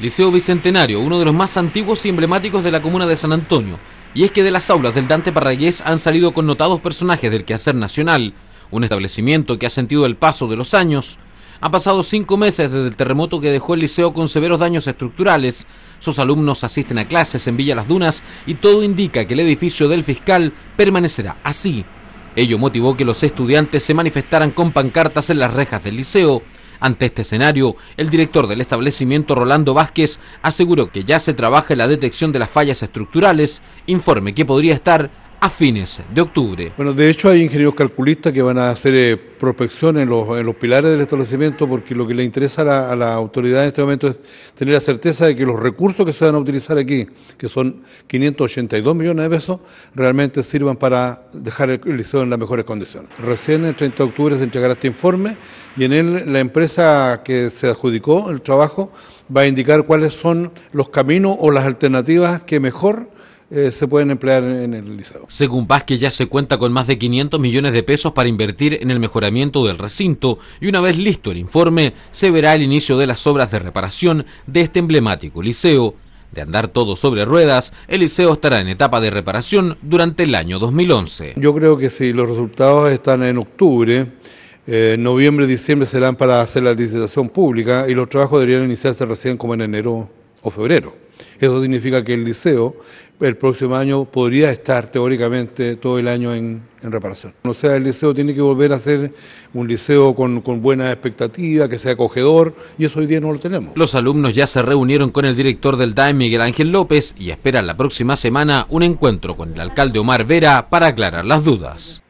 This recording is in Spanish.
Liceo Bicentenario, uno de los más antiguos y emblemáticos de la comuna de San Antonio. Y es que de las aulas del Dante Parragués han salido connotados personajes del quehacer nacional, un establecimiento que ha sentido el paso de los años. Ha pasado cinco meses desde el terremoto que dejó el liceo con severos daños estructurales. Sus alumnos asisten a clases en Villa Las Dunas y todo indica que el edificio del fiscal permanecerá así. Ello motivó que los estudiantes se manifestaran con pancartas en las rejas del liceo ante este escenario, el director del establecimiento Rolando Vázquez aseguró que ya se trabaja en la detección de las fallas estructurales, informe que podría estar a fines de octubre. Bueno, de hecho hay ingenieros calculistas que van a hacer eh, prospección en los, pilares del establecimiento porque lo que le interesa a la, a autoridad en este momento es tener la certeza de que los recursos que se van a utilizar aquí, que son 582 millones de pesos, realmente sirvan para dejar el, liceo en las mejores condiciones. Recién el 30 de octubre se entregará este informe y en él la empresa que se adjudicó el trabajo va a indicar cuáles son los caminos o las alternativas que mejor eh, se pueden emplear en el liceo. Según Vázquez, ya se cuenta con más de 500 millones de pesos para invertir en el mejoramiento del recinto y una vez listo el informe, se verá el inicio de las obras de reparación de este emblemático liceo. De andar todo sobre ruedas, el liceo estará en etapa de reparación durante el año 2011. Yo creo que si los resultados están en octubre, eh, noviembre y diciembre serán para hacer la licitación pública y los trabajos deberían iniciarse recién como en enero o febrero. Eso significa que el liceo el próximo año podría estar teóricamente todo el año en, reparación. O sea, el liceo tiene que volver a ser un liceo con, con buena expectativa, que sea acogedor, y eso hoy día no lo tenemos. Los alumnos ya se reunieron con el director del DAE, Miguel Ángel López, y esperan la próxima semana un encuentro con el alcalde Omar Vera para aclarar las dudas.